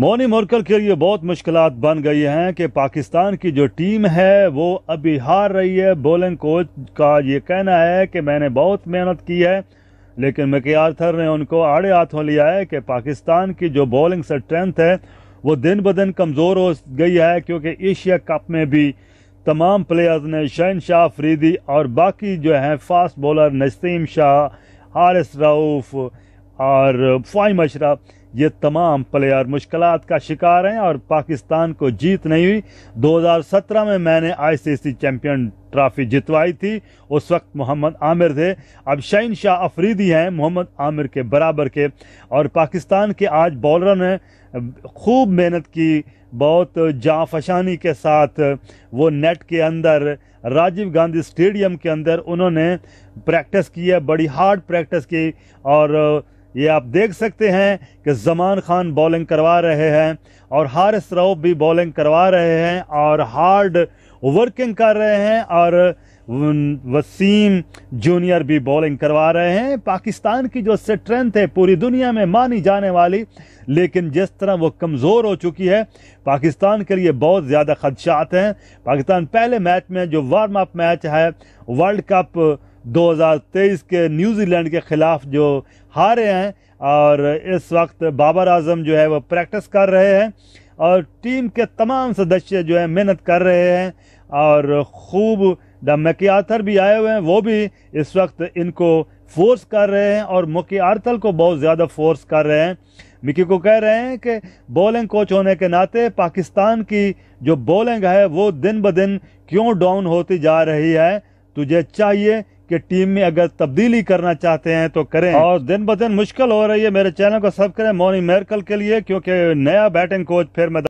Moni Morkel के लिए बहुत मुश्किल बन गई हैं कि पाकिस्तान की जो टीम है वो अभी हार रही है बॉलिंग कोच का ये कहना है कि मैंने बहुत मेहनत की है लेकिन मके आर्थर ने उनको आड़े हाथों लिया है कि पाकिस्तान की जो बॉलिंग स्ट्रेंथ है वो दिन ब दिन कमज़ोर हो गई है क्योंकि एशिया कप में भी तमाम प्लेयर्स ने शहन शाह फरीदी और बाकी जो हैं फास्ट बॉलर नसीम शाह हारिस राउफ और फाइम अशरफ ये तमाम प्लेयर मुश्किल का शिकार हैं और पाकिस्तान को जीत नहीं हुई 2017 में मैंने आईसीसी चैंपियन ट्रॉफी जितवाई थी उस वक्त मोहम्मद आमिर थे अब शहीन शाह अफरीदी हैं मोहम्मद आमिर के बराबर के और पाकिस्तान के आज बॉलर ने खूब मेहनत की बहुत जाफशानी के साथ वो नेट के अंदर राजीव गांधी स्टेडियम के अंदर उन्होंने प्रैक्टिस की है बड़ी हार्ड प्रैक्टिस की और ये आप देख सकते हैं कि जमान खान बॉलिंग करवा रहे हैं और हारिस राउफ भी बॉलिंग करवा रहे हैं और हार्ड वर्किंग कर रहे हैं और वसीम जूनियर भी बॉलिंग करवा रहे हैं पाकिस्तान की जो स्ट्रेंथ है पूरी दुनिया में मानी जाने वाली लेकिन जिस तरह वो कमज़ोर हो चुकी है पाकिस्तान के लिए बहुत ज़्यादा खदशात हैं पाकिस्तान पहले मैच में जो वार्म अप मैच है वर्ल्ड कप 2023 के न्यूजीलैंड के ख़िलाफ़ जो हारे हैं और इस वक्त बाबर आजम जो है वो प्रैक्टिस कर रहे हैं और टीम के तमाम सदस्य जो है मेहनत कर रहे हैं और खूब द मकी आर्थर भी आए हुए हैं वो भी इस वक्त इनको फोर्स कर रहे हैं और मकी आर्थल को बहुत ज़्यादा फोर्स कर रहे हैं मिकी को कह रहे हैं कि बॉलिंग कोच होने के नाते पाकिस्तान की जो बॉलिंग है वो दिन ब दिन क्यों डाउन होती जा रही है तुझे चाहिए कि टीम में अगर तब्दीली करना चाहते हैं तो करें और दिन ब दिन मुश्किल हो रही है मेरे चैनल को सब करें मोनी मेरकल के लिए क्योंकि नया बैटिंग कोच फिर मैं